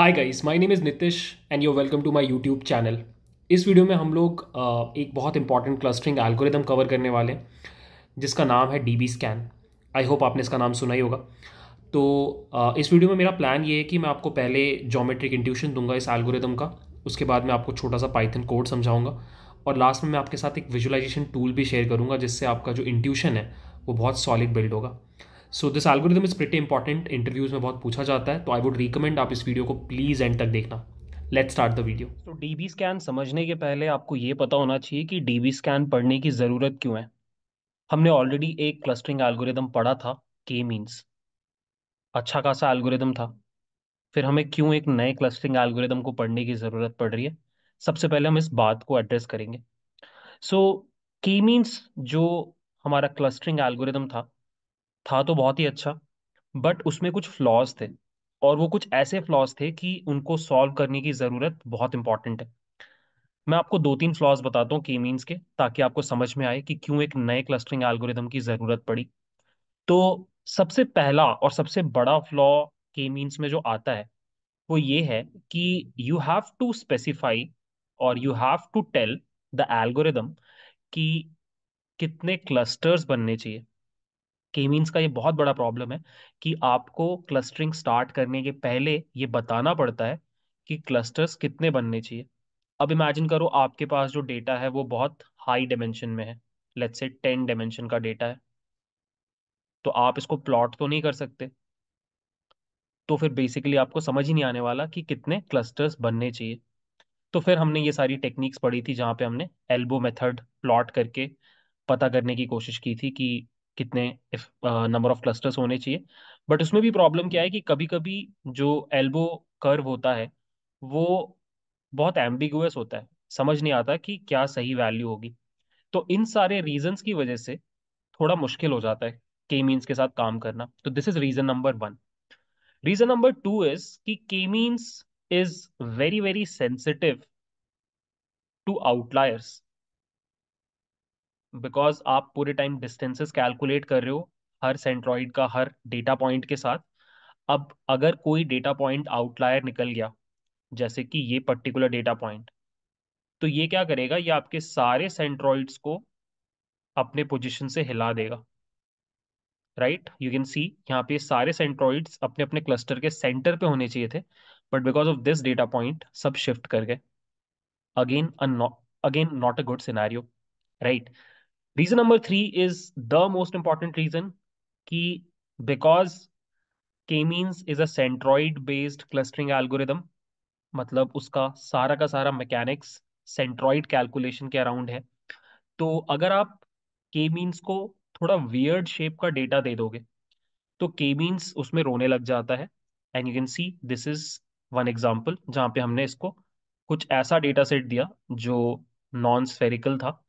Hi guys my name is Nitish and you welcome to my YouTube channel इस video में हम लोग एक बहुत इंपॉर्टेंट क्लस्टरिंग एल्गोरिदम कवर करने वाले हैं जिसका नाम है डी स्कैन आई होप आपने इसका नाम सुना ही होगा तो इस वीडियो में मेरा प्लान ये है कि मैं आपको पहले जोमेट्रिक इंट्यूशन दूंगा इस एल्गोरिदम का उसके बाद मैं आपको छोटा सा पाइथन कोड समझाऊंगा और लास्ट में मैं आपके साथ एक विजुलाइजेशन टूल भी शेयर करूँगा जिससे आपका जो इंट्यूशन है वो बहुत सॉलिड बिल्ड होगा so this algorithm is pretty important interviews में बहुत पूछा जाता है तो आई वुड रिकमेंड आप इस वीडियो को प्लीज एंड तक देखना लेट स्टार्ट द वीडियो तो डीबी स्कैन समझने के पहले आपको ये पता होना चाहिए कि डीबी स्कैन पढ़ने की ज़रूरत क्यों है हमने ऑलरेडी एक क्लस्टरिंग एल्गोरिदम पढ़ा था के मीन्स अच्छा खासा एल्गोरिदम था फिर हमें क्यों एक नए क्लस्टरिंग एल्गोरिदम को पढ़ने की ज़रूरत पड़ रही है सबसे पहले हम इस बात को एड्रेस करेंगे सो के मीन्स जो हमारा क्लस्टरिंग एल्गोरिदम था था तो बहुत ही अच्छा बट उसमें कुछ फ्लॉज थे और वो कुछ ऐसे फ्लॉज थे कि उनको सॉल्व करने की ज़रूरत बहुत इंपॉर्टेंट है मैं आपको दो तीन फ्लॉज बताता हूँ के मीन्स के ताकि आपको समझ में आए कि क्यों एक नए क्लस्टरिंग एल्गोरिदम की ज़रूरत पड़ी तो सबसे पहला और सबसे बड़ा फ्लॉ के मीन्स में जो आता है वो ये है कि यू हैव टू स्पेसिफाई और you have to tell the algorithm कि कितने क्लस्टर्स बनने चाहिए केमीन्स का ये बहुत बड़ा प्रॉब्लम है कि आपको क्लस्टरिंग स्टार्ट करने के पहले ये बताना पड़ता है कि क्लस्टर्स कितने बनने चाहिए अब इमेजिन करो आपके पास जो डेटा है वो बहुत हाई डायमेंशन में है लेट्स से टेन डायमेंशन का डेटा है तो आप इसको प्लॉट तो नहीं कर सकते तो फिर बेसिकली आपको समझ ही नहीं आने वाला कि कितने क्लस्टर्स बनने चाहिए तो फिर हमने ये सारी टेक्निक्स पढ़ी थी जहाँ पे हमने एल्बो मेथड प्लॉट करके पता करने की कोशिश की थी कि कितने नंबर ऑफ क्लस्टर्स होने चाहिए बट उसमें भी प्रॉब्लम क्या है कि कभी कभी जो एल्बो कर्व होता है वो बहुत एम्बिगुअस होता है समझ नहीं आता कि क्या सही वैल्यू होगी तो इन सारे रीजंस की वजह से थोड़ा मुश्किल हो जाता है के मीन्स के साथ काम करना तो this is reason number one reason number two is कि K means is very very sensitive to outliers because आप पूरे टाइम डिस्टेंसेस कैलकुलेट कर रहे हो हर सेंट्रॉइड का हर डेटा पॉइंट के साथ अब अगर कोई डेटा पॉइंट आउटलायर निकल गया जैसे कि ये पर्टिकुलर डेटा पॉइंट तो ये क्या करेगा ये आपके सारे सेंट्रॉइड्स को अपने पोजिशन से हिला देगा राइट यू कैन सी यहाँ पे सारे सेंट्रॉइड्स अपने अपने क्लस्टर के सेंटर पे होने चाहिए थे but because of this data point सब शिफ्ट कर गए again again not a good scenario right reason number three is the most important reason कि because K means is a centroid based clustering algorithm मतलब उसका सारा का सारा mechanics centroid calculation के अराउंड है तो अगर आप के मीन्स को थोड़ा वियर्ड शेप का डेटा दे दोगे तो के मीन्स उसमें रोने लग जाता है and you can see this is one example जहाँ पे हमने इसको कुछ ऐसा डेटा सेट दिया जो नॉन स्फेरिकल था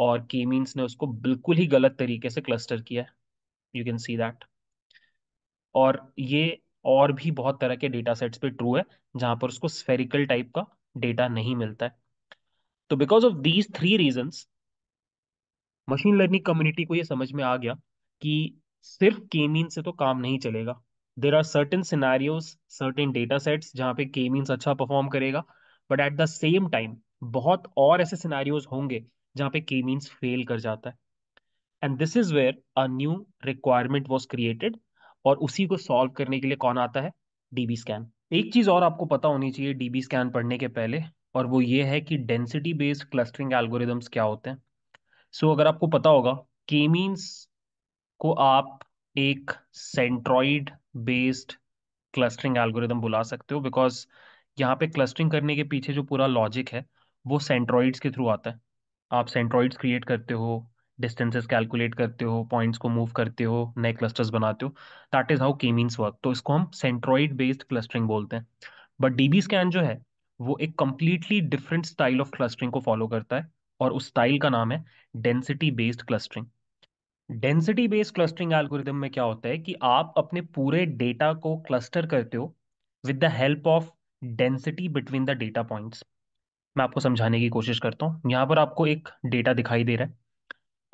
और के मीन्स ने उसको बिल्कुल ही गलत तरीके से क्लस्टर किया है यू कैन सी दैट और ये और भी बहुत तरह के डेटा सेट्स पे ट्रू है जहां पर उसको स्फेरिकल टाइप का डेटा नहीं मिलता है तो because of these three reasons machine learning community को ये समझ में आ गया कि सिर्फ के मीन से तो काम नहीं चलेगा there are certain scenarios certain data sets जहाँ पे के मीन्स अच्छा परफॉर्म करेगा but at the same time बहुत और ऐसे सिनारियोज होंगे जहाँ पे के मीन्स फेल कर जाता है and this is where a new requirement was created और उसी को सॉल्व करने के लिए कौन आता है डीबी स्कैन एक चीज़ और आपको पता होनी चाहिए डीबी स्कैन पढ़ने के पहले और वो ये है कि डेंसिटी बेस्ड क्लस्टरिंग एल्गोरिदम्स क्या होते हैं सो so, अगर आपको पता होगा के मीन्स को आप एक सेंट्रॉइड बेस्ड क्लस्टरिंग एल्गोरिदम बुला सकते हो बिकॉज यहाँ पे क्लस्टरिंग करने के पीछे जो पूरा लॉजिक है वो सेंट्रॉइड्स के थ्रू आता है आप सेंट्रॉइड्स क्रिएट करते हो डिस्टेंसेस कैलकुलेट करते हो पॉइंट्स को मूव करते हो नए क्लस्टर्स बनाते हो that is how K means work तो इसको हम सेंट्रॉइड बेस्ड क्लस्टरिंग बोलते हैं बट डीबी स्कैन जो है वो एक completely different style of clustering को फॉलो करता है और उस स्टाइल का नाम है density based clustering density based clustering algorithm में क्या होता है कि आप अपने पूरे डेटा को क्लस्टर करते हो with the help of density between the data points मैं आपको समझाने की कोशिश करता हूँ यहाँ पर आपको एक डेटा दिखाई दे रहा है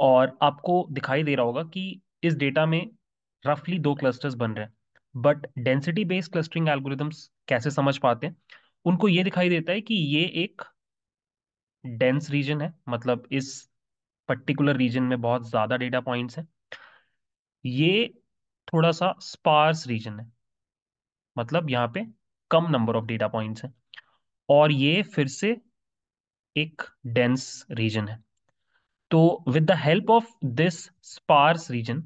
और आपको दिखाई दे रहा होगा कि इस डेटा में रफली दो क्लस्टर्स बन रहे हैं but density based clustering algorithms कैसे समझ पाते हैं उनको ये दिखाई देता है कि ये एक डेंस रीजन है मतलब इस पर्टिकुलर रीजन में बहुत ज़्यादा डेटा पॉइंट्स हैं ये थोड़ा सा स्पार्स रीजन है मतलब यहाँ पे कम नंबर ऑफ डेटा पॉइंट्स हैं और ये फिर से एक डेंस रीजन है तो with the help of this sparse region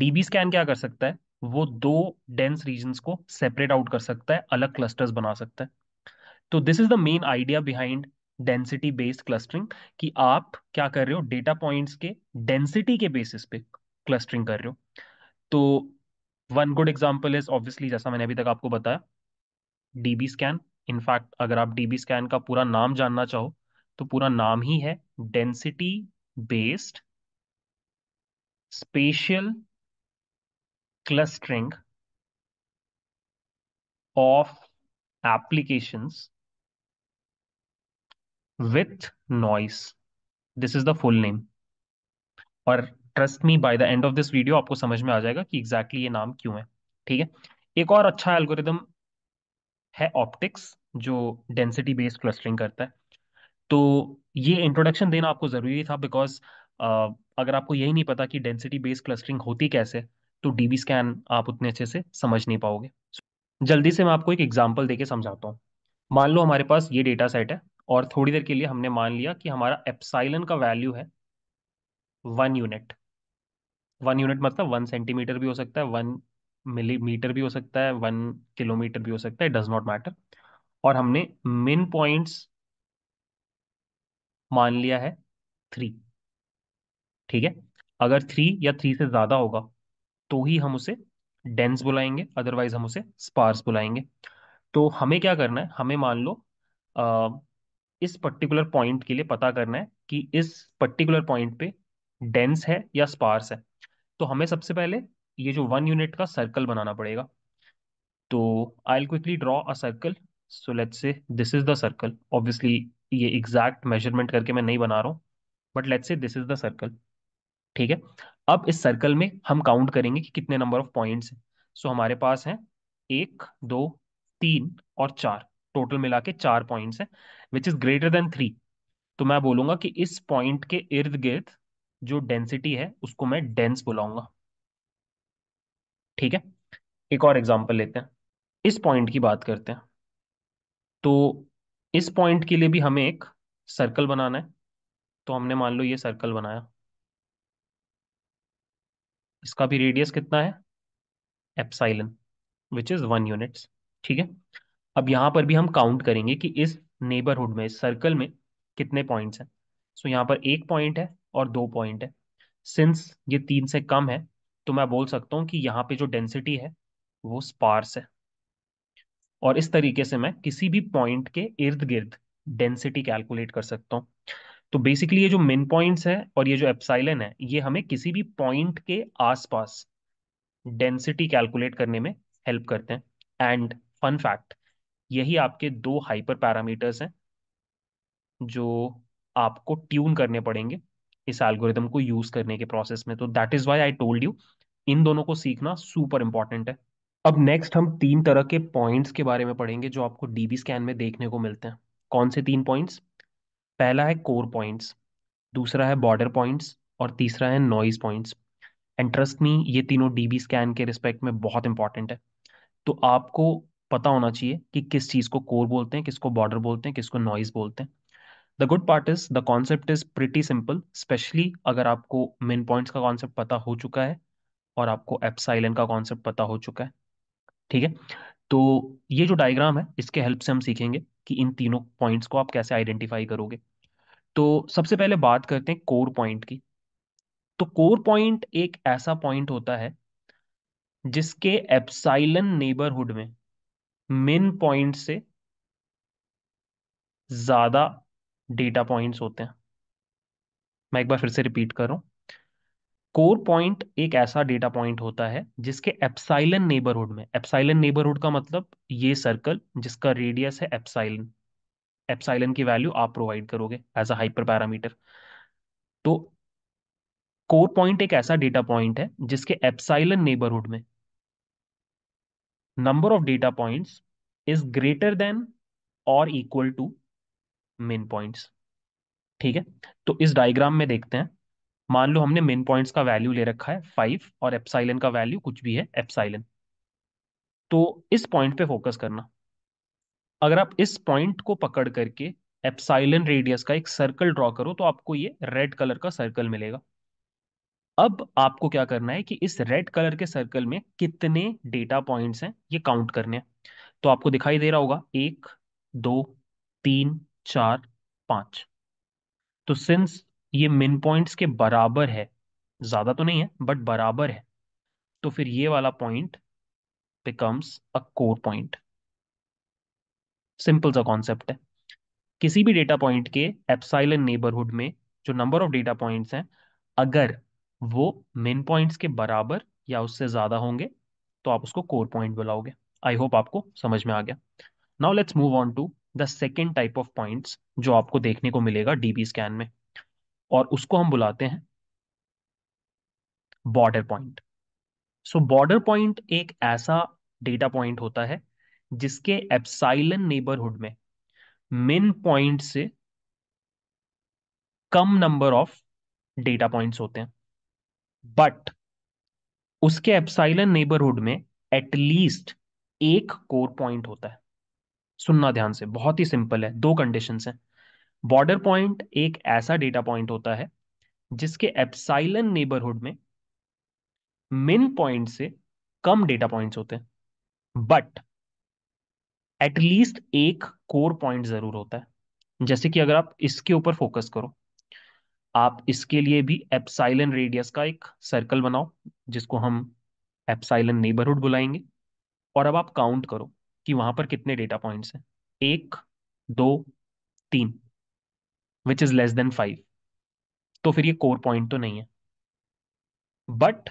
DB scan क्या कर सकता है वो दो डेंस रीजन को सेपरेट आउट कर सकता है अलग क्लस्टर्स बना सकता है तो this is the main idea behind density based clustering कि आप क्या कर रहे हो डेटा पॉइंट्स के डेंसिटी के बेसिस पे क्लस्टरिंग कर रहे हो तो one good example is obviously जैसा मैंने अभी तक आपको बताया डीबी स्कैन इनफैक्ट अगर आप डीबी स्कैन का पूरा नाम जानना चाहो तो पूरा नाम ही है density based spatial clustering of applications with noise this is the full name और trust me by the end of this video आपको समझ में आ जाएगा कि एग्जैक्टली exactly ये नाम क्यों है ठीक है एक और अच्छा एल्गोरिदम है ऑप्टिक्स जो डेंसिटी बेस्ड क्लस्टरिंग करता है तो ये इंट्रोडक्शन देना आपको ज़रूरी था बिकॉज uh, अगर आपको यही नहीं पता कि डेंसिटी बेस्ड क्लस्टरिंग होती कैसे तो डी स्कैन आप उतने अच्छे से समझ नहीं पाओगे जल्दी से मैं आपको एक एग्जाम्पल देके समझाता हूँ मान लो हमारे पास ये डेटा सेट है और थोड़ी देर के लिए हमने मान लिया कि हमारा एप्साइलन का वैल्यू है वन यूनिट वन यूनिट मतलब वन सेंटीमीटर भी हो सकता है वन मिलीमीटर भी हो सकता है वन किलोमीटर भी हो सकता है डज नॉट मैटर और हमने मिन पॉइंट्स मान लिया है थ्री ठीक है अगर थ्री या थ्री से ज़्यादा होगा तो ही हम उसे डेंस बुलाएंगे अदरवाइज हम उसे स्पार्स बुलाएंगे तो हमें क्या करना है हमें मान लो आ, इस पर्टिकुलर पॉइंट के लिए पता करना है कि इस पर्टिकुलर पॉइंट पे डेंस है या स्पार्स है तो हमें सबसे पहले ये जो वन यूनिट का सर्कल बनाना पड़ेगा तो I quickly draw a circle so let's say this is the circle obviously ये एग्जैक्ट मेजरमेंट करके मैं नहीं बना रहा हूँ but let's say this is the circle ठीक है अब इस सर्कल में हम काउंट करेंगे कि कितने नंबर ऑफ पॉइंट्स हैं सो so, हमारे पास हैं एक दो तीन और चार टोटल मिला के चार पॉइंट्स हैं which is greater than three तो मैं बोलूंगा कि इस पॉइंट के इर्द गिर्द जो डेंसिटी है उसको मैं डेंस बुलाऊंगा ठीक है एक और एग्जाम्पल लेते हैं इस पॉइंट की बात करते हैं तो इस पॉइंट के लिए भी हमें एक सर्कल बनाना है तो हमने मान लो ये सर्कल बनाया इसका भी रेडियस कितना है epsilon which is one units ठीक है अब यहां पर भी हम काउंट करेंगे कि इस नेबरहुड में इस सर्कल में कितने पॉइंट्स हैं सो so, पर एक पॉइंट है और दो पॉइंट है सिंस ये तीन से कम है तो मैं बोल सकता हूँ कि यहाँ पे जो डेंसिटी है वो स्पार्स है और इस तरीके से मैं किसी भी पॉइंट के इर्द गिर्द डेंसिटी कैलकुलेट कर सकता हूँ तो बेसिकली ये जो मेन पॉइंट्स है और ये जो एप्साइलन है ये हमें किसी भी पॉइंट के आसपास डेंसिटी कैलकुलेट करने में हेल्प करते हैं एंड फन फैक्ट यही आपके दो हाइपर पैरामीटर्स हैं जो आपको ट्यून करने पड़ेंगे इस एल्गोरिदम को यूज करने के प्रोसेस में तो that is why I told you इन दोनों को सीखना सुपर इंपॉर्टेंट है अब नेक्स्ट हम तीन तरह के पॉइंट्स के बारे में पढ़ेंगे जो आपको डीबी स्कैन में देखने को मिलते हैं कौन से तीन पॉइंट्स पहला है कोर पॉइंट्स दूसरा है बॉर्डर पॉइंट्स और तीसरा है noise points and trust me ये तीनों डीबी स्कैन के रिस्पेक्ट में बहुत इंपॉर्टेंट है तो आपको पता होना चाहिए कि किस चीज़ को कोर बोलते हैं किसको बॉर्डर बोलते हैं किसको नॉइज बोलते हैं the good part is the concept is pretty simple specially अगर आपको मेन पॉइंट्स का कॉन्सेप्ट पता हो चुका है और आपको एप्साइलन का कॉन्सेप्ट पता हो चुका है ठीक है तो ये जो डायग्राम है इसके हेल्प से हम सीखेंगे कि इन तीनों पॉइंट्स को आप कैसे आइडेंटिफाई करोगे तो सबसे पहले बात करते हैं कोर पॉइंट की तो कोर पॉइंट एक ऐसा पॉइंट होता है जिसके एप्साइलन नेबरहुड में मेन पॉइंट से ज्यादा डेटा पॉइंट्स होते हैं मैं एक बार फिर से रिपीट कर रहा हूँ कोर पॉइंट एक ऐसा डेटा पॉइंट होता है जिसके एप्साइलन नेबरहुड में एप्साइलन नेबरहुड का मतलब ये सर्कल जिसका रेडियस है एप्साइलन एप्साइलन की वैल्यू आप प्रोवाइड करोगे एज अ हाइपर पैरामीटर तो कोर पॉइंट एक ऐसा डेटा पॉइंट है जिसके एप्साइलन नेबरहुड में number of data points is greater than और इक्वल टू मेन पॉइंट्स ठीक है तो इस डायग्राम में देखते हैं मान लो हमने मेन पॉइंट्स का वैल्यू ले रखा है फाइव और एप्साइलन का वैल्यू कुछ भी है एप्साइलन तो इस पॉइंट पे फोकस करना अगर आप इस पॉइंट को पकड़ करके एप्साइलन रेडियस का एक सर्कल ड्रॉ करो तो आपको ये रेड कलर का सर्कल मिलेगा अब आपको क्या करना है कि इस रेड कलर के सर्कल में कितने डेटा पॉइंट्स हैं ये काउंट करने हैं तो आपको दिखाई दे रहा होगा एक दो तीन चार पांच तो सिंस ये मिन पॉइंट्स के बराबर है ज्यादा तो नहीं है बट बराबर है तो फिर ये वाला point becomes a core point simple सा कॉन्सेप्ट है किसी भी डेटा पॉइंट के एप्साइलन नेबरहुड में जो नंबर ऑफ डेटा पॉइंट्स हैं अगर वो मेन पॉइंट्स के बराबर या उससे ज़्यादा होंगे तो आप उसको कोर पॉइंट बुलाओगे आई होप आपको समझ में आ गया now let's move on to the second type of points जो आपको देखने को मिलेगा डीबी स्कैन में और उसको हम बुलाते हैं border point so border point एक ऐसा डेटा पॉइंट होता है जिसके एप्साइलन नेबरहुड में मिन पॉइंट से कम नंबर ऑफ डेटा पॉइंट्स होते हैं बट उसके एप्साइलन नेबरहुड में एटलीस्ट एक कोर पॉइंट होता है सुनना ध्यान से बहुत ही सिंपल है दो कंडीशन है बॉर्डर पॉइंट एक ऐसा डेटा पॉइंट होता है जिसके एप्साइलन नेबरहुड में मिन पॉइंट से कम डेटा पॉइंट्स होते हैं बट एटलीस्ट एक कोर पॉइंट जरूर होता है जैसे कि अगर आप इसके ऊपर फोकस करो आप इसके लिए भी एप्साइलन रेडियस का एक सर्कल बनाओ जिसको हम एप्साइलन नेबरहुड बुलाएंगे और अब आप काउंट करो कि वहां पर कितने डेटा पॉइंट्स हैं एक दो तीन which is less than five तो फिर ये कोर पॉइंट तो नहीं है बट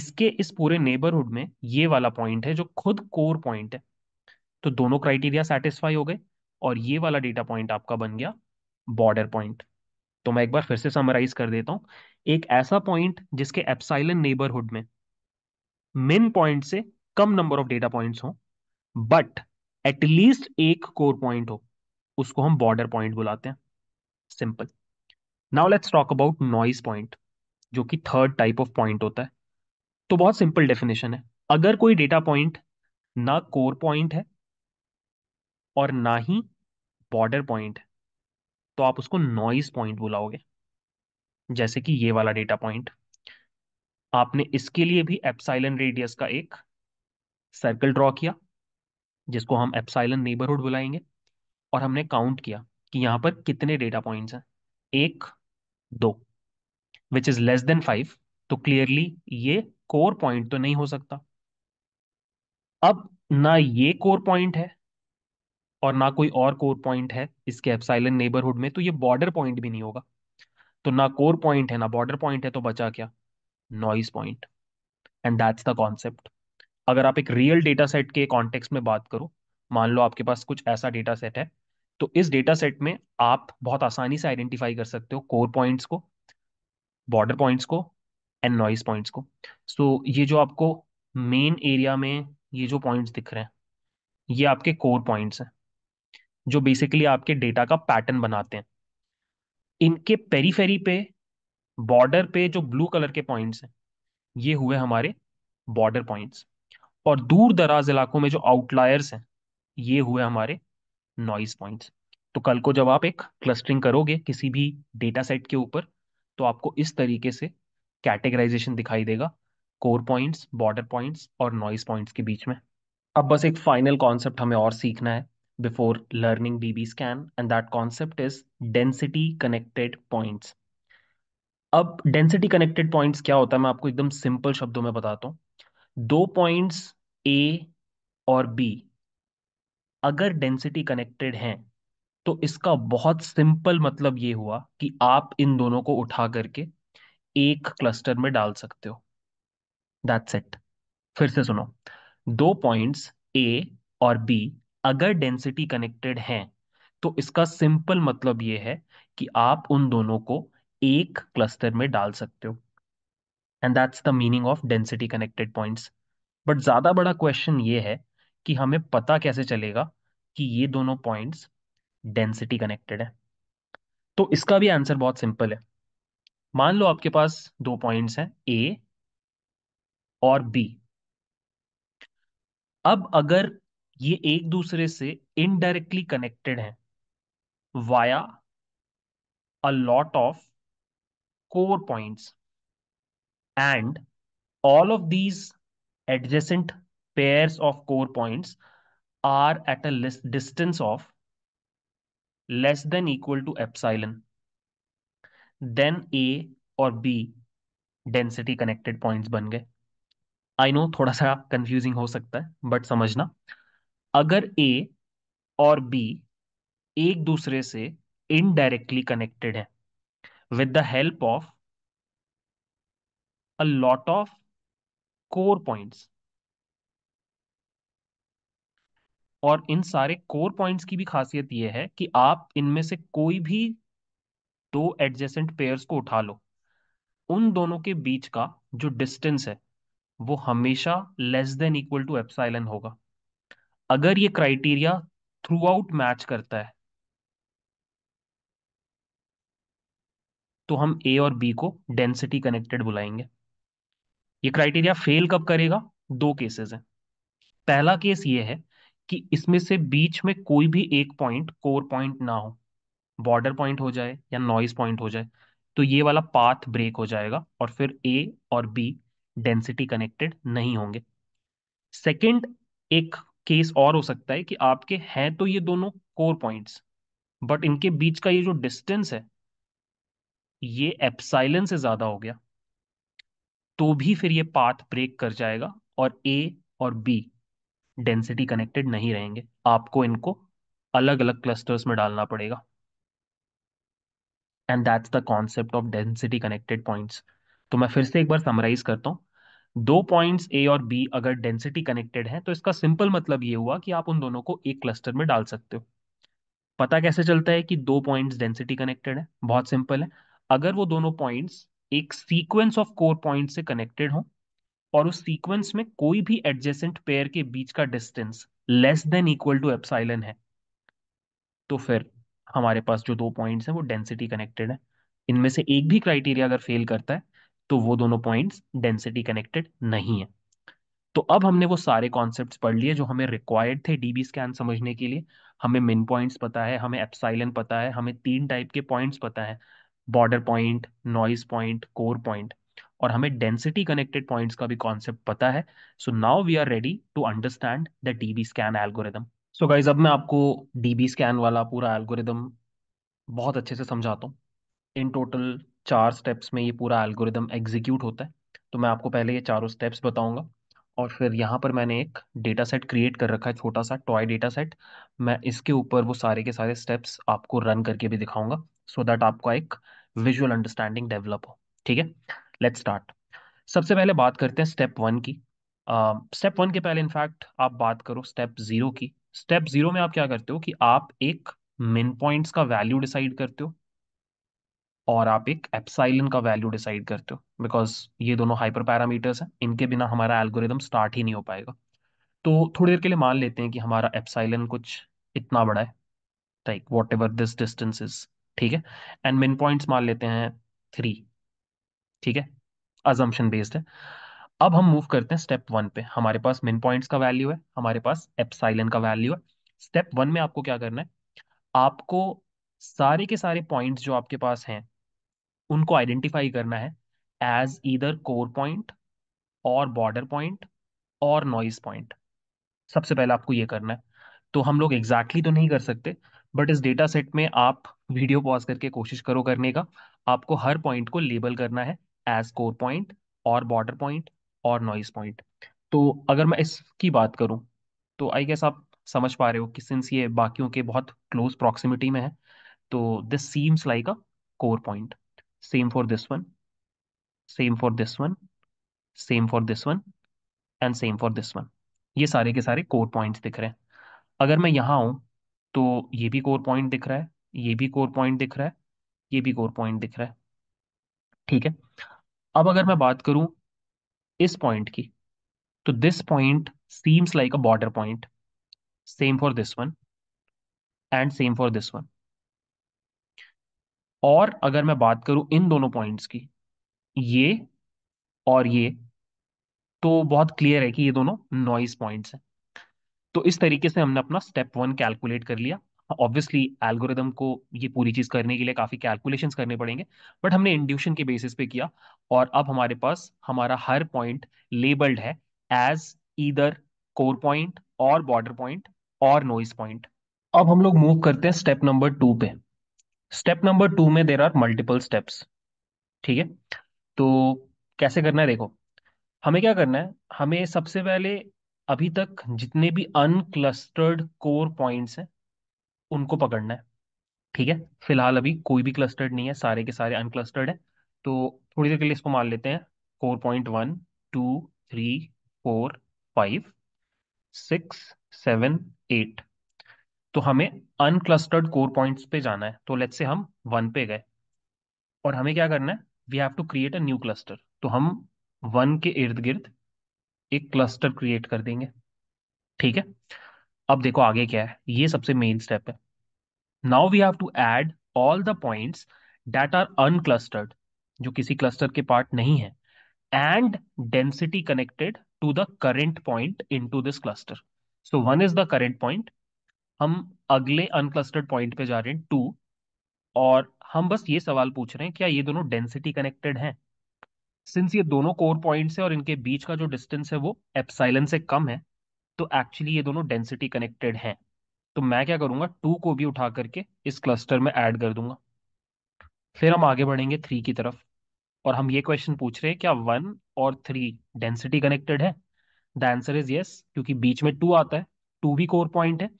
इसके इस पूरे नेबरहुड में ये वाला पॉइंट है जो खुद कोर पॉइंट है तो दोनों क्राइटेरिया सेटिस्फाई हो गए और ये वाला डेटा पॉइंट आपका बन गया बॉर्डर पॉइंट तो मैं एक बार फिर से समराइज कर देता हूं एक ऐसा पॉइंट जिसके एप्साइलन नेबरहुड में मिन पॉइंट से कम नंबर ऑफ डेटा पॉइंट्स हों बट एटलीस्ट एक कोर पॉइंट हो उसको हम बॉर्डर पॉइंट बुलाते हैं simple now let's talk about noise point जो कि थर्ड टाइप ऑफ पॉइंट होता है तो बहुत सिंपल डेफिनेशन है अगर कोई डेटा पॉइंट ना कोर पॉइंट है और ना ही बॉर्डर पॉइंट है तो आप उसको नॉइज पॉइंट बुलाओगे जैसे कि ये वाला डेटा पॉइंट आपने इसके लिए भी एप्साइलन रेडियस का एक सर्कल ड्रॉ किया जिसको हम एप्साइलन नेबरहुड बुलाएंगे और हमने काउंट किया कि यहाँ पर कितने डेटा पॉइंट्स हैं एक दो which is less than five तो क्लियरली ये कोर पॉइंट तो नहीं हो सकता अब ना ये कोर पॉइंट है और ना कोई और कोर पॉइंट है इसके एप्साइलन नेबरहुड में तो ये बॉर्डर पॉइंट भी नहीं होगा तो ना कोर पॉइंट है ना बॉर्डर पॉइंट है तो बचा क्या noise point and that's the concept अगर आप एक रियल डेटा सेट के कॉन्टेक्स में बात करो मान लो आपके पास कुछ ऐसा डेटा सेट है तो इस डेटा सेट में आप बहुत आसानी से आइडेंटिफाई कर सकते हो कोर पॉइंट्स को बॉर्डर पॉइंट्स को एंड नॉइस पॉइंट्स को सो so, ये जो आपको मेन एरिया में ये जो पॉइंट्स दिख रहे हैं ये आपके कोर पॉइंट्स हैं जो बेसिकली आपके डेटा का पैटर्न बनाते हैं इनके पेरीफेरी पे बॉर्डर पे जो ब्लू कलर के पॉइंट्स हैं ये हुए हमारे बॉर्डर पॉइंट्स और दूर दराज इलाकों में जो आउटलायर्स हैं ये हुए हमारे नॉइज पॉइंट्स तो कल को जब आप एक क्लस्टरिंग करोगे किसी भी डेटा सेट के ऊपर तो आपको इस तरीके से कैटेगराइजेशन दिखाई देगा कोर पॉइंट्स बॉर्डर पॉइंट्स और नॉइज पॉइंट्स के बीच में अब बस एक फाइनल कॉन्सेप्ट हमें और सीखना है before learning B scan and that concept is density connected points अब डेंसिटी कनेक्टेड पॉइंट्स क्या होता है मैं आपको एकदम सिंपल शब्दों में बताता हूँ दो पॉइंट्स ए और बी अगर डेंसिटी कनेक्टेड हैं तो इसका बहुत सिंपल मतलब ये हुआ कि आप इन दोनों को उठा करके एक क्लस्टर में डाल सकते हो दैट्स इट फिर से सुनो दो पॉइंट्स ए और बी अगर डेंसिटी कनेक्टेड हैं तो इसका सिंपल मतलब ये है कि आप उन दोनों को एक क्लस्टर में डाल सकते हो and that's the meaning of density connected points but ज़्यादा बड़ा क्वेश्चन ये है कि हमें पता कैसे चलेगा कि ये दोनों पॉइंट्स डेंसिटी कनेक्टेड है तो इसका भी आंसर बहुत सिंपल है मान लो आपके पास दो पॉइंट्स हैं ए और बी अब अगर ये एक दूसरे से इनडायरेक्टली कनेक्टेड हैं via a lot of core points and all of these adjacent pairs of core points are at a list distance of less than equal to epsilon then a or b density connected points ban gaye i know thoda sa confusing ho sakta hai but samajhna agar a or b ek dusre se indirectly connected hai with the help of a lot of core points और इन सारे core points की भी खासियत यह है कि आप इनमें से कोई भी दो एडजेसेंट पेयर्स को उठा लो उन दोनों के बीच का जो डिस्टेंस है वो हमेशा less than equal to epsilon होगा अगर ये क्राइटेरिया थ्रू आउट मैच करता है तो हम ए और बी को डेंसिटी कनेक्टेड बुलाएंगे ये क्राइटेरिया फेल कब करेगा दो केसेस हैं पहला केस ये है कि इसमें से बीच में कोई भी एक पॉइंट कोर पॉइंट ना हो बॉर्डर पॉइंट हो जाए या नॉइज पॉइंट हो जाए तो ये वाला पाथ ब्रेक हो जाएगा और फिर ए और बी डेंसिटी कनेक्टेड नहीं होंगे सेकंड एक केस और हो सकता है कि आपके हैं तो ये दोनों कोर पॉइंट्स बट इनके बीच का ये जो डिस्टेंस है ये एप्साइलेंस से ज्यादा हो गया तो भी फिर ये पाथ ब्रेक कर जाएगा और ए और बी डेंसिटी कनेक्टेड नहीं रहेंगे आपको इनको अलग अलग क्लस्टर्स में डालना पड़ेगा and that's the concept of density connected points तो मैं फिर से एक बार समराइज करता हूँ दो पॉइंट्स ए और बी अगर डेंसिटी कनेक्टेड है तो इसका सिंपल मतलब ये हुआ कि आप उन दोनों को एक क्लस्टर में डाल सकते हो पता कैसे चलता है कि दो पॉइंट्स डेंसिटी कनेक्टेड है बहुत सिंपल है अगर वो दोनों पॉइंट्स एक सीक्वेंस ऑफ कोर पॉइंट से कनेक्टेड हो और उस सीक्वेंस में कोई भी एडजेसेंट पेयर के बीच का distance less than equal to epsilon है तो फिर हमारे पास जो दो पॉइंट्स हैं वो डेंसिटी कनेक्टेड है इनमें से एक भी क्राइटेरिया अगर फेल करता है तो वो दोनों पॉइंट्स डेंसिटी कनेक्टेड नहीं है तो अब हमने वो सारे कॉन्सेप्ट्स पढ़ लिए जो हमें रिक्वायर्ड थे डीबी स्कैन समझने के लिए हमें मिन पॉइंट्स पता है हमें एप्साइलन पता है हमें तीन टाइप के पॉइंट्स पता है border point noise point core point और हमें डेंसिटी कनेक्टेड पॉइंट्स का भी कॉन्सेप्ट पता है so now we are ready to understand the DB scan algorithm so guys अब मैं आपको डीबी स्कैन वाला पूरा एल्गोरिदम बहुत अच्छे से समझाता हूँ इन टोटल चार स्टेप्स में ये पूरा एल्गोरिदम एग्जीक्यूट होता है तो मैं आपको पहले ये चारों स्टेप्स बताऊंगा और फिर यहाँ पर मैंने एक डेटा सेट क्रिएट कर रखा है छोटा सा टॉय डेटा सेट मैं इसके ऊपर वो सारे के सारे स्टेप्स आपको रन करके भी दिखाऊंगा सो दैट आपका एक विजुअल अंडरस्टैंडिंग डेवलप हो ठीक है लेट्स स्टार्ट सबसे पहले बात करते हैं स्टेप वन की स्टेप uh, वन के पहले इनफैक्ट आप बात करो स्टेप जीरो की स्टेप जीरो में आप क्या करते हो कि आप एक मिन पॉइंट्स का वैल्यू डिसाइड करते हो और आप एक एप्साइलन का वैल्यू डिसाइड करते हो बिकॉज ये दोनों हाइपर पैरामीटर्स हैं इनके बिना हमारा एल्गोरिदम स्टार्ट ही नहीं हो पाएगा तो थोड़ी देर के लिए मान लेते हैं कि हमारा एप्साइलन कुछ इतना बड़ा है like whatever this distance is ठीक है एंड मिन पॉइंट्स मान लेते हैं थ्री ठीक है अजम्पन बेस्ड है अब हम मूव करते हैं स्टेप वन पे हमारे पास मिन पॉइंट्स का वैल्यू है हमारे पास एपसाइलन का वैल्यू है स्टेप वन में आपको क्या करना है आपको सारे के सारे पॉइंट्स जो आपके पास हैं उनको आइडेंटिफाई करना है एज ईदर कोर पॉइंट और बॉर्डर पॉइंट और नॉइज पॉइंट सबसे पहले आपको ये करना है तो हम लोग एग्जैक्टली exactly तो नहीं कर सकते बट इस डेटा सेट में आप वीडियो पॉज करके कोशिश करो करने का आपको हर पॉइंट को लेबल करना है एज कोर पॉइंट और बॉर्डर पॉइंट और नॉइस पॉइंट तो अगर मैं इसकी बात करूं तो आई गेस आप समझ पा रहे हो कि सिंस ये बाकियों के बहुत क्लोज प्रॉक्सिमिटी में है तो this seems like a core point same for this one same for this one same for this one and same for this one ये सारे के सारे कोर पॉइंट्स दिख रहे हैं अगर मैं यहाँ आऊँ तो ये भी कोर पॉइंट दिख रहा है ये भी कोर पॉइंट दिख रहा है ये भी कोर पॉइंट दिख रहा है ठीक है अब अगर मैं बात करूं इस पॉइंट की तो this point seems like a border point same for this one and same for this one और अगर मैं बात करूं इन दोनों पॉइंट्स की ये और ये तो बहुत क्लियर है कि ये दोनों नॉइस पॉइंट्स हैं तो इस तरीके से हमने अपना स्टेप वन कैलकुलेट कर लिया ऑब्वियसली एल्गोरिदम को ये पूरी चीज करने के लिए काफी कैलकुलेशन करने पड़ेंगे बट हमने इंड्यूशन के बेसिस पे किया और अब हमारे पास हमारा हर पॉइंट लेबल्ड है एज ईदर कोर पॉइंट और बॉर्डर पॉइंट और नोइस पॉइंट अब हम लोग मूव करते हैं स्टेप नंबर टू पे स्टेप नंबर टू में देर आर मल्टीपल स्टेप्स ठीक है तो कैसे करना है देखो हमें क्या करना है हमें सबसे पहले अभी तक जितने भी अनक्लस्टर्ड कोर पॉइंट्स हैं उनको पकड़ना है ठीक है फिलहाल अभी कोई भी क्लस्टर्ड नहीं है सारे के सारे अनक्लस्टर्ड है तो थोड़ी देर के लिए इसको मान लेते हैं four point one two three four five six seven eight तो हमें अनक्लस्टर्ड कोर पॉइंट्स पे जाना है तो लेट्स से हम वन पे गए और हमें क्या करना है we have to create a new cluster तो हम वन के इर्द गिर्द एक क्लस्टर क्रिएट कर देंगे ठीक है अब देखो आगे क्या है ये सबसे मेन स्टेप है now we have to add all the points that are unclustered जो किसी क्लस्टर के पार्ट नहीं है and density connected to the current point into this cluster so one is the current point हम अगले अनक्लस्टर्ड point पे जा रहे हैं टू और हम बस ये सवाल पूछ रहे हैं क्या ये दोनों डेंसिटी कनेक्टेड हैं सिंस ये दोनों कोर पॉइंट्स है और इनके बीच का जो डिस्टेंस है वो एप्साइलन से कम है तो एक्चुअली ये दोनों डेंसिटी कनेक्टेड हैं तो मैं क्या करूंगा टू को भी उठा करके इस क्लस्टर में ऐड कर दूंगा फिर हम आगे बढ़ेंगे थ्री की तरफ और हम ये क्वेश्चन पूछ रहे हैं क्या वन और थ्री डेंसिटी कनेक्टेड है द आंसर इज यस क्योंकि बीच में टू आता है टू भी कोर पॉइंट है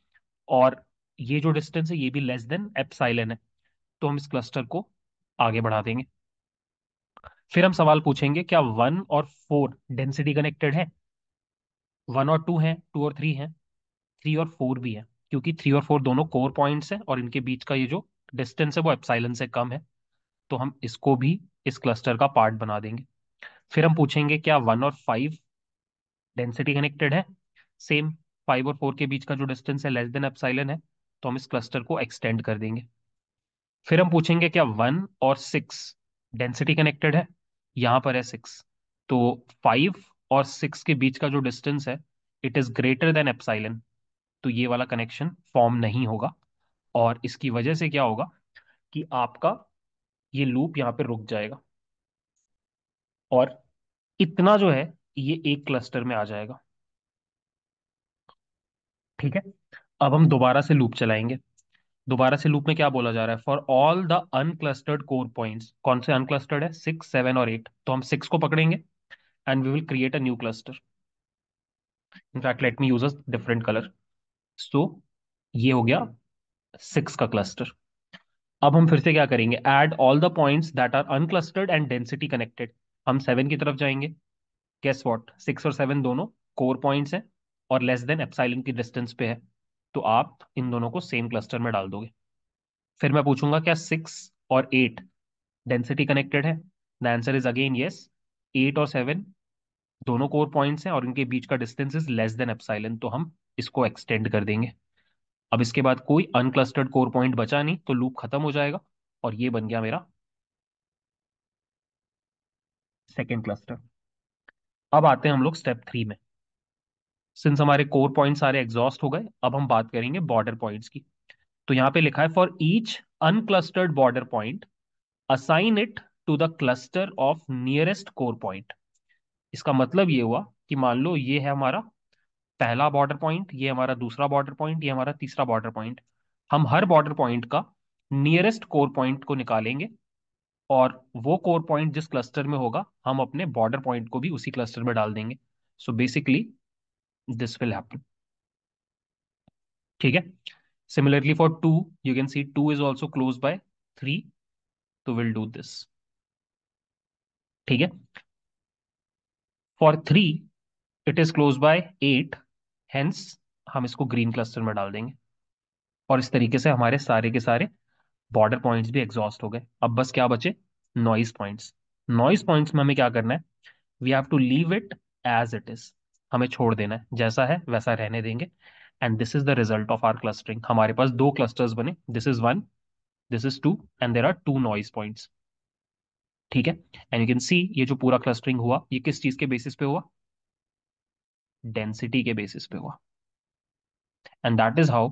और ये जो डिस्टेंस है ये भी लेस देन एप्साइलन है तो हम इस क्लस्टर को आगे बढ़ा देंगे फिर हम सवाल पूछेंगे क्या वन और फोर डेंसिटी कनेक्टेड है वन और टू है टू और थ्री है थ्री और फोर भी है क्योंकि थ्री और फोर दोनों कोर पॉइंट्स हैं और इनके बीच का ये जो डिस्टेंस है वो एप्साइलन से कम है तो हम इसको भी इस क्लस्टर का पार्ट बना देंगे फिर हम पूछेंगे क्या वन और फाइव डेंसिटी कनेक्टेड है सेम फाइव और फोर के बीच का जो डिस्टेंस है लेस देन एप्साइलन है तो हम इस क्लस्टर को एक्सटेंड कर देंगे फिर हम पूछेंगे क्या वन और सिक्स डेंसिटी कनेक्टेड है यहाँ पर है सिक्स तो फाइव और सिक्स के बीच का जो डिस्टेंस है it is greater than epsilon तो ये वाला कनेक्शन फॉर्म नहीं होगा और इसकी वजह से क्या होगा कि आपका ये लूप यहां पे रुक जाएगा और इतना जो है ये एक क्लस्टर में आ जाएगा ठीक है अब हम दोबारा से लूप चलाएंगे दोबारा से लूप में क्या बोला जा रहा है for all the unclustered core points कौन से अनक्लस्टर्ड है सिक्स सेवन और एट तो हम सिक्स को पकड़ेंगे and we will create a new cluster. In fact, let me use a different color. So ये हो गया सिक्स का क्लस्टर अब हम फिर से क्या करेंगे add all the points that are unclustered and density connected हम सेवन की तरफ जाएंगे गेस व्हाट सिक्स और सेवन दोनों कोर पॉइंट्स हैं और लेस देन एप्साइलन की डिस्टेंस पे है तो आप इन दोनों को सेम क्लस्टर में डाल दोगे फिर मैं पूछूंगा क्या सिक्स और एट डेंसिटी कनेक्टेड है the answer is again yes eight और सेवन दोनों कोर पॉइंट्स हैं और इनके बीच का distance is less than epsilon तो हम इसको एक्सटेंड कर देंगे अब इसके बाद कोई अनक्लस्टर्ड कोर पॉइंट बचा नहीं तो लूप खत्म हो जाएगा और ये बन गया मेरा सेकेंड क्लस्टर अब आते हैं हम लोग स्टेप थ्री में सिंस हमारे कोर पॉइंट सारे एग्जॉस्ट हो गए अब हम बात करेंगे बॉर्डर पॉइंट्स की तो यहाँ पे लिखा है for each unclustered border point assign it to the cluster of nearest core point इसका मतलब ये हुआ कि मान लो ये है हमारा पहला बॉर्डर पॉइंट ये हमारा दूसरा बॉर्डर पॉइंट ये हमारा तीसरा बॉर्डर पॉइंट हम हर बॉर्डर पॉइंट का नियरेस्ट कोर पॉइंट को निकालेंगे और वो कोर पॉइंट जिस क्लस्टर में होगा हम अपने बॉर्डर पॉइंट को भी उसी क्लस्टर में डाल देंगे so basically this will happen ठीक है similarly for two you can see two is also close by three तो विल डू दिस ठीक है for three it is close by eight hence हम इसको ग्रीन क्लस्टर में डाल देंगे और इस तरीके से हमारे सारे के सारे बॉर्डर पॉइंट्स भी एग्जॉस्ट हो गए अब बस क्या बचे नॉइज पॉइंट्स नॉइज पॉइंट्स में हमें क्या करना है we have to leave it as it is हमें छोड़ देना है जैसा है वैसा रहने देंगे and this is the result of our clustering हमारे पास दो क्लस्टर्स बने this is one this is two and there are two noise points ठीक है एंड यू कैन सी ये जो पूरा क्लस्टरिंग हुआ ये किस चीज के बेसिस पे हुआ डेंसिटी के बेसिस पे हुआ and that is how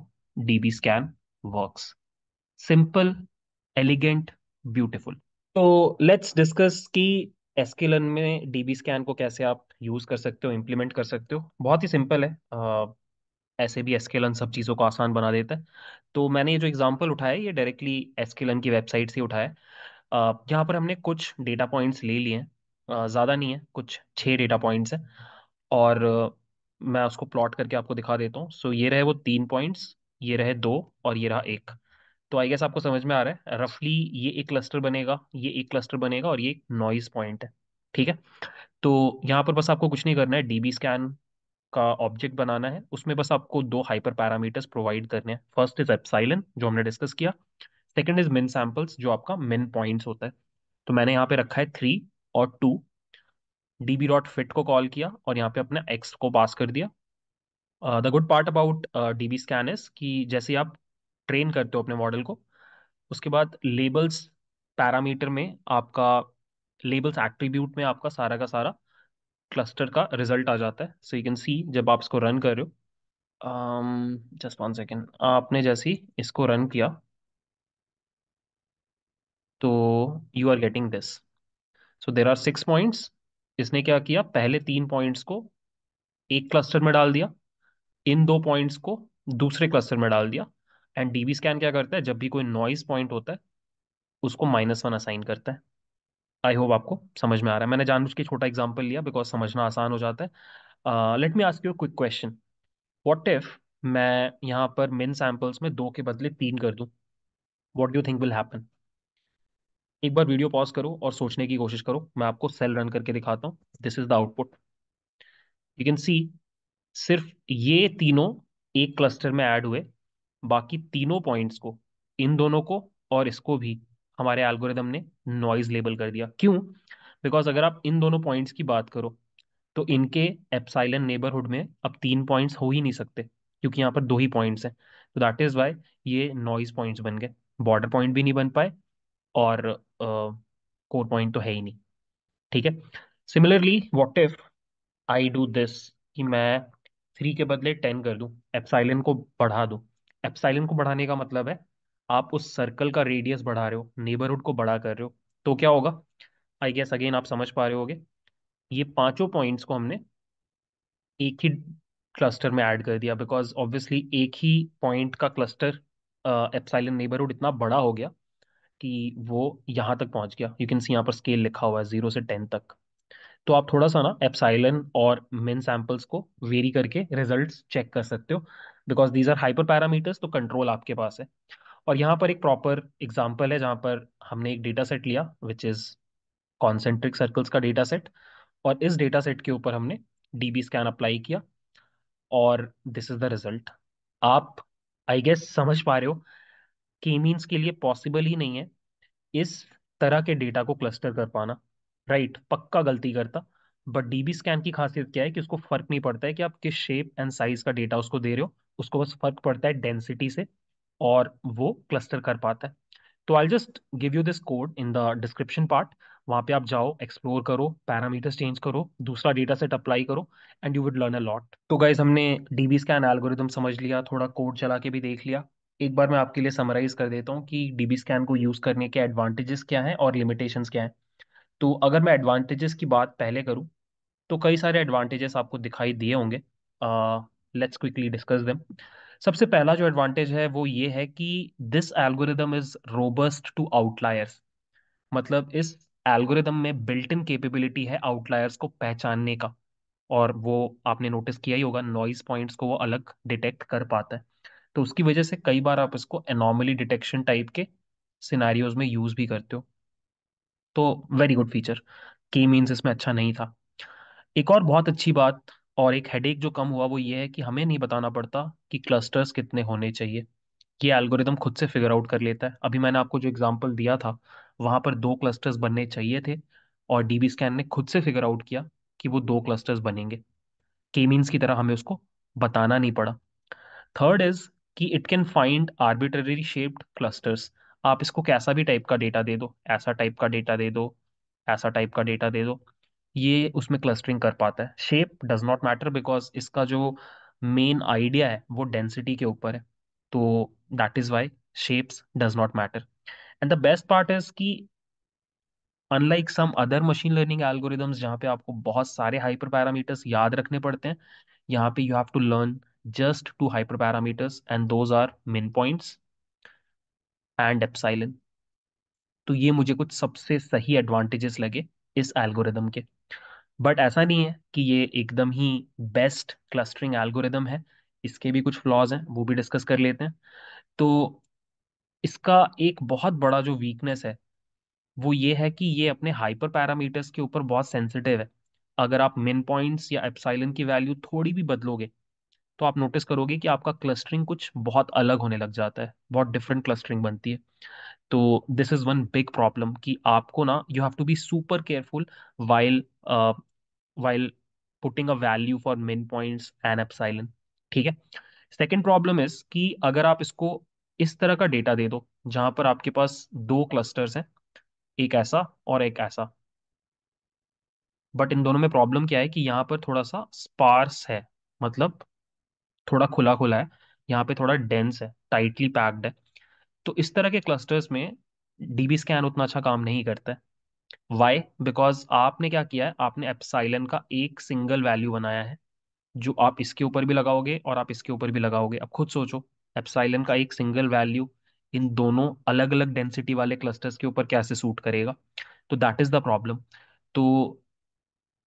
DB scan work simple elegant beautiful तो लेट्स डिस्कस की एसकेलन में डीबी स्कैन को कैसे आप यूज कर सकते हो इम्प्लीमेंट कर सकते हो बहुत ही सिंपल है आ, ऐसे भी एसकेलन सब चीज़ों को आसान बना देता है तो मैंने ये जो एग्जाम्पल उठाया ये डायरेक्टली एसकेलन की वेबसाइट से उठाया है यहाँ पर हमने कुछ डेटा पॉइंट्स ले लिए हैं ज़्यादा नहीं है कुछ छः डेटा पॉइंट्स हैं और मैं उसको प्लॉट करके आपको दिखा देता हूँ सो ये रहे वो तीन पॉइंट्स ये रहे दो और ये रहा एक तो आई गेस आपको समझ में आ रहा है रफली ये एक क्लस्टर बनेगा ये एक क्लस्टर बनेगा और ये एक नॉइज पॉइंट है ठीक है तो यहाँ पर बस आपको कुछ नहीं करना है बी स्कैन का ऑब्जेक्ट बनाना है उसमें बस आपको दो हाइपर पैरामीटर्स प्रोवाइड करने हैं फर्स्ट इज एप्साइलन जो हमने डिस्कस किया सेकेंड इज मिन सैम्पल्स जो आपका मिन पॉइंट्स होता है तो मैंने यहाँ पे रखा है थ्री और two D B dot fit को कॉल किया और यहाँ पे अपने एक्स को पास कर दिया the good part about D B scan is कि जैसे आप ट्रेन करते हो अपने मॉडल को उसके बाद लेबल्स पैरामीटर में आपका लेबल्स एक्ट्रीब्यूट में आपका सारा का सारा क्लस्टर का रिजल्ट आ जाता है सो यू कैन सी जब आप इसको रन कर रहे हो जस्ट वन सेकेंड आपने जैसे ही इसको रन किया तो you are getting this so there are six points इसने क्या किया पहले तीन पॉइंट्स को एक क्लस्टर में डाल दिया इन दो पॉइंट्स को दूसरे क्लस्टर में डाल दिया एंड डीबी स्कैन क्या करता है जब भी कोई नॉइज पॉइंट होता है उसको माइनस वन असाइन करता है आई होप आपको समझ में आ रहा है मैंने जानबूझ के छोटा एग्जाम्पल लिया बिकॉज समझना आसान हो जाता है let me ask you quick question what if मैं यहाँ पर मिन सैम्पल्स में दो के बदले तीन कर दूँ what do think will happen एक बार वीडियो पॉज करो और सोचने की कोशिश करो मैं आपको सेल रन करके दिखाता हूं this is the output you can see सिर्फ ये तीनों एक क्लस्टर में ऐड हुए बाकी तीनों पॉइंट्स को इन दोनों को और इसको भी हमारे एल्गोरिदम ने नॉइज लेबल कर दिया क्यों बिकॉज अगर आप इन दोनों पॉइंट्स की बात करो तो इनके एप्साइलन नेबरहुड में अब तीन पॉइंट्स हो ही नहीं सकते क्योंकि यहाँ पर दो ही पॉइंट्स हैं तो दैट इज वाई ये नॉइज पॉइंट्स बन गए बॉर्डर पॉइंट भी नहीं बन पाए और कोर पॉइंट तो है ही नहीं ठीक है similarly what if I do this कि मैं थ्री के बदले टेन कर दूं एप्साइलिन को बढ़ा दूं एप्साइलिन को बढ़ाने का मतलब है आप उस सर्कल का रेडियस बढ़ा रहे हो नेबरहुड को बड़ा कर रहे हो तो क्या होगा आई गेस अगेन आप समझ पा रहे होगे ये पांचों पॉइंट्स को हमने एक ही क्लस्टर में ऐड कर दिया बिकॉज ऑब्वियसली एक ही पॉइंट का क्लस्टर एप्साइलिन नेबरहुड इतना बड़ा हो गया कि वो यहाँ तक पहुँच गया यू कैन सी यहाँ पर स्केल लिखा हुआ है जीरो से टेन तक तो आप थोड़ा सा ना एप्साइलन और मिन सैम्पल्स को वेरी करके रिजल्ट चेक कर सकते हो because these are hyper parameters तो कंट्रोल आपके पास है और यहाँ पर एक प्रॉपर एग्जाम्पल है जहाँ पर हमने एक डेटा सेट लिया विच इज़ कॉन्सेंट्रिक सर्कल्स का डेटा सेट और इस डेटा सेट के ऊपर हमने डी बी स्कैन अप्लाई किया और दिस इज़ द रिजल्ट आप आई गेस समझ पा रहे हो के मीन्स के लिए पॉसिबल ही नहीं है इस तरह के डेटा को क्लस्टर कर पाना राइट पक्का गलती करता बट डीबी स्कैन की खासियत क्या है कि उसको फर्क नहीं पड़ता है कि आप किस शेप एंड साइज का डेटा उसको दे रहे हो उसको बस फर्क पड़ता है डेंसिटी से और वो क्लस्टर कर पाता है तो I just give you this code in the description part वहां पे आप जाओ एक्सप्लोर करो पैरामीटर्स चेंज करो दूसरा डेटा सेट अप्लाई करो and you would learn a lot तो गाइज हमने डीबी स्कैन एल्गोरिदम समझ लिया थोड़ा कोड चला के भी देख लिया एक बार मैं आपके लिए समराइज कर देता हूँ कि डीबी स्कैन को यूज़ करने के एडवांटेजेस क्या हैं और लिमिटेशंस क्या हैं तो अगर मैं एडवांटेजेस की बात पहले करूँ तो कई सारे एडवांटेजेस आपको दिखाई दिए होंगे लेट्स क्विकली डिस्कस देम सबसे पहला जो एडवांटेज है वो ये है कि this algorithm is robust to outliers मतलब इस एल्गोरिदम में बिल्ट इन केपेबिलिटी है आउटलायर्स को पहचानने का और वो आपने नोटिस किया ही होगा नॉइस पॉइंट्स को वो अलग डिटेक्ट कर पाता है तो उसकी वजह से कई बार आप इसको एनॉमली डिटेक्शन टाइप के सिनारियोज में यूज़ भी करते हो तो वेरी गुड फीचर के मीन्स इसमें अच्छा नहीं था एक और बहुत अच्छी बात और एक हेडेक जो कम हुआ वो ये है कि हमें नहीं बताना पड़ता कि क्लस्टर्स कितने होने चाहिए ये एल्गोरिदम खुद से फिगर आउट कर लेता है अभी मैंने आपको जो एग्जांपल दिया था वहां पर दो क्लस्टर्स बनने चाहिए थे और डी स्कैन ने खुद से फिगर आउट किया कि वो दो क्लस्टर्स बनेंगे के मीन्स की तरह हमें उसको बताना नहीं पड़ा थर्ड इज कि it can find arbitrary shaped clusters आप इसको कैसा भी टाइप का डेटा दे दो ऐसा टाइप का डेटा दे दो ऐसा टाइप का डेटा दे दो ये उसमें क्लस्टरिंग कर पाता है shape does not matter because इसका जो मेन आइडिया है वो डेंसिटी के ऊपर है तो that is why shapes does not matter and the best part is कि unlike some other machine learning algorithms जहाँ पे आपको बहुत सारे हाइपर पैरामीटर्स याद रखने पड़ते हैं यहाँ पे you have to learn just two hyperparameters and those are min points and epsilon तो ये मुझे कुछ सबसे सही एडवांटेजेस लगे इस एल्गोरिदम के बट ऐसा नहीं है कि ये एकदम ही बेस्ट क्लस्टरिंग एल्गोरिदम है इसके भी कुछ फ्लॉज हैं वो भी डिस्कस कर लेते हैं तो इसका एक बहुत बड़ा जो वीकनेस है वो ये है कि ये अपने हाइपर पैरामीटर्स के ऊपर बहुत सेंसिटिव है अगर आप मिन पॉइंट्स या एप्साइलन की वैल्यू थोड़ी भी बदलोगे तो आप नोटिस करोगे कि आपका क्लस्टरिंग कुछ बहुत अलग होने लग जाता है बहुत डिफरेंट क्लस्टरिंग बनती है तो this is one big problem कि आपको ना you have to be super careful while while putting a value for main points and epsilon ठीक है सेकेंड प्रॉब्लम इज कि अगर आप इसको इस तरह का डेटा दे दो जहां पर आपके पास दो क्लस्टर्स हैं एक ऐसा और एक ऐसा बट इन दोनों में प्रॉब्लम क्या है कि यहाँ पर थोड़ा सा स्पार्स है मतलब थोड़ा खुला खुला है यहाँ पे थोड़ा डेंस है टाइटली पैक्ड है तो इस तरह के क्लस्टर्स में डीबी स्कैन उतना अच्छा काम नहीं करता है वाई बिकॉज आपने क्या किया है आपने एप्साइलन का एक सिंगल वैल्यू बनाया है जो आप इसके ऊपर भी लगाओगे और आप इसके ऊपर भी लगाओगे अब खुद सोचो एप्साइलन का एक सिंगल वैल्यू इन दोनों अलग अलग डेंसिटी वाले क्लस्टर्स के ऊपर कैसे सूट करेगा तो दैट इज़ द प्रॉब्लम तो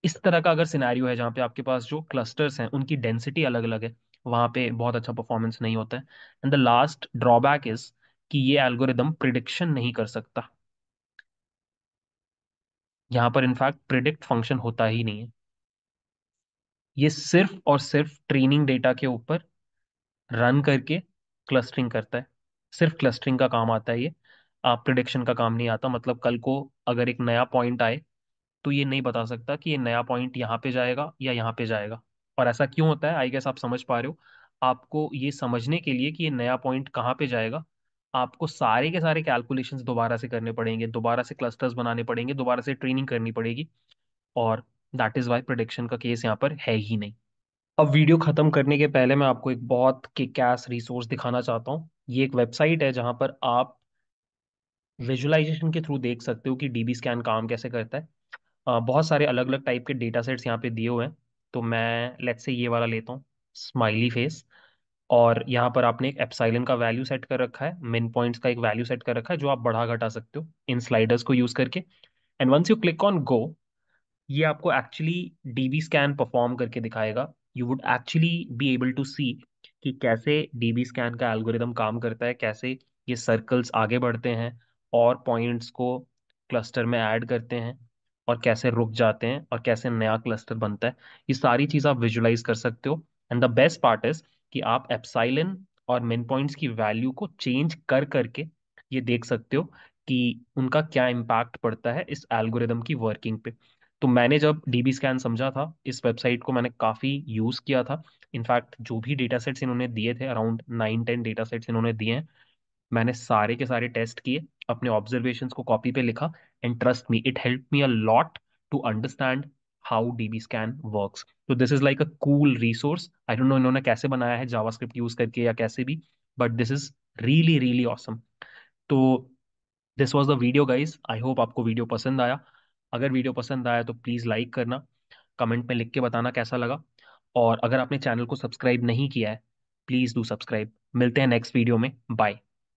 इस तरह का अगर सिनेरियो है जहाँ पे आपके पास जो क्लस्टर्स हैं उनकी डेंसिटी अलग अलग है वहाँ पे बहुत अच्छा परफॉर्मेंस नहीं होता है and the last drawback is कि ये एल्गोरिदम प्रिडिक्शन नहीं कर सकता यहाँ पर इनफैक्ट प्रिडिक्ट फंक्शन होता ही नहीं है ये सिर्फ और सिर्फ ट्रेनिंग डेटा के ऊपर रन करके क्लस्टरिंग करता है सिर्फ क्लस्टरिंग का काम आता है ये आप प्रिडिक्शन का काम नहीं आता मतलब कल को अगर एक नया पॉइंट आए तो ये नहीं बता सकता कि ये नया पॉइंट यहाँ पे जाएगा या यहाँ पे जाएगा और ऐसा क्यों होता है आई गेस आप समझ पा रहे हो आपको ये समझने के लिए कि ये नया पॉइंट कहाँ पे जाएगा आपको सारे के सारे कैलकुलेशंस दोबारा से करने पड़ेंगे दोबारा से क्लस्टर्स बनाने पड़ेंगे दोबारा से ट्रेनिंग करनी पड़ेगी और दैट इज़ वाई प्रोडिक्शन का केस यहाँ पर है ही नहीं अब वीडियो ख़त्म करने के पहले मैं आपको एक बहुत किकास रिसोर्स दिखाना चाहता हूँ ये एक वेबसाइट है जहाँ पर आप विजुअलाइजेशन के थ्रू देख सकते हो कि डी स्कैन काम कैसे करता है बहुत सारे अलग अलग टाइप के डेटा सेट्स यहाँ पे दिए हुए हैं तो मैं लेट्स से ये वाला लेता हूँ स्माइली फेस और यहाँ पर आपने एक एप्साइलिन का वैल्यू सेट कर रखा है मिन पॉइंट्स का एक वैल्यू सेट कर रखा है जो आप बढ़ा घटा सकते हो इन स्लाइडर्स को यूज करके and once you click on go ये आपको एक्चुअली डीबी स्कैन परफॉर्म करके दिखाएगा you would actually be able to see कि कैसे डीबी स्कैन का एल्गोरिदम काम करता है कैसे ये सर्कल्स आगे बढ़ते हैं और पॉइंट्स को क्लस्टर में ऐड करते हैं और कैसे रुक जाते हैं और कैसे नया क्लस्टर बनता है ये सारी चीज़ आप विजुलाइज कर सकते हो and the best part is कि आप एप्साइलिन और मेन पॉइंट्स की वैल्यू को चेंज कर करके ये देख सकते हो कि उनका क्या इम्पैक्ट पड़ता है इस एल्गोरिदम की वर्किंग पे तो मैंने जब डी स्कैन समझा था इस वेबसाइट को मैंने काफ़ी यूज़ किया था इनफैक्ट जो भी डेटा सेट्स इन्होंने दिए थे around nine ten data sets इन्होंने दिए हैं मैंने सारे के सारे टेस्ट किए अपने ऑब्जर्वेशंस को कॉपी पे लिखा And trust me, it helped me a lot to understand how DB scan works. So this is like a cool resource. I don't know inhone kaise banaya hai JavaScript use karke ya kaise bhi but this is really really awesome. तो this was the video guys i hope aapko video pasand aaya agar video pasand aaya to please like karna comment mein likh ke batana kaisa laga और अगर आपने channel को subscribe नहीं किया है please do subscribe मिलते हैं next video में बाय